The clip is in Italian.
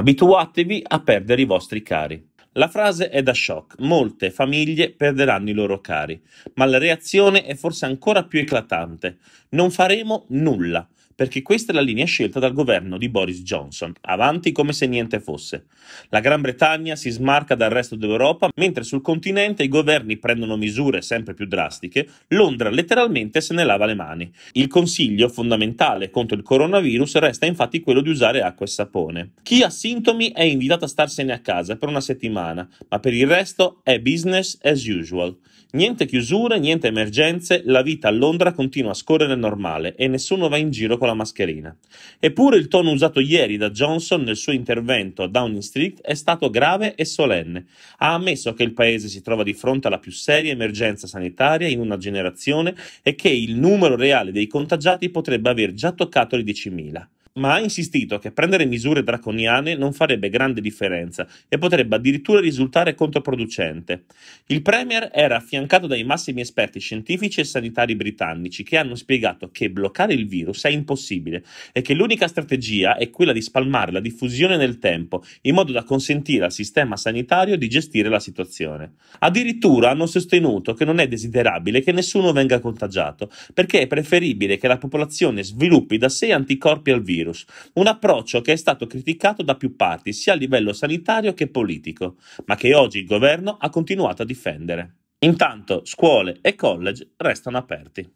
abituatevi a perdere i vostri cari. La frase è da shock, molte famiglie perderanno i loro cari, ma la reazione è forse ancora più eclatante. Non faremo nulla, perché questa è la linea scelta dal governo di Boris Johnson, avanti come se niente fosse. La Gran Bretagna si smarca dal resto d'Europa, mentre sul continente i governi prendono misure sempre più drastiche, Londra letteralmente se ne lava le mani. Il consiglio fondamentale contro il coronavirus resta infatti quello di usare acqua e sapone. Chi ha sintomi è invitato a starsene a casa per una settimana settimana, ma per il resto è business as usual. Niente chiusure, niente emergenze, la vita a Londra continua a scorrere normale e nessuno va in giro con la mascherina. Eppure il tono usato ieri da Johnson nel suo intervento a Downing Street è stato grave e solenne. Ha ammesso che il paese si trova di fronte alla più seria emergenza sanitaria in una generazione e che il numero reale dei contagiati potrebbe aver già toccato i 10.000 ma ha insistito che prendere misure draconiane non farebbe grande differenza e potrebbe addirittura risultare controproducente. Il Premier era affiancato dai massimi esperti scientifici e sanitari britannici che hanno spiegato che bloccare il virus è impossibile e che l'unica strategia è quella di spalmare la diffusione nel tempo in modo da consentire al sistema sanitario di gestire la situazione. Addirittura hanno sostenuto che non è desiderabile che nessuno venga contagiato perché è preferibile che la popolazione sviluppi da sé anticorpi al virus virus, un approccio che è stato criticato da più parti sia a livello sanitario che politico, ma che oggi il governo ha continuato a difendere. Intanto scuole e college restano aperti.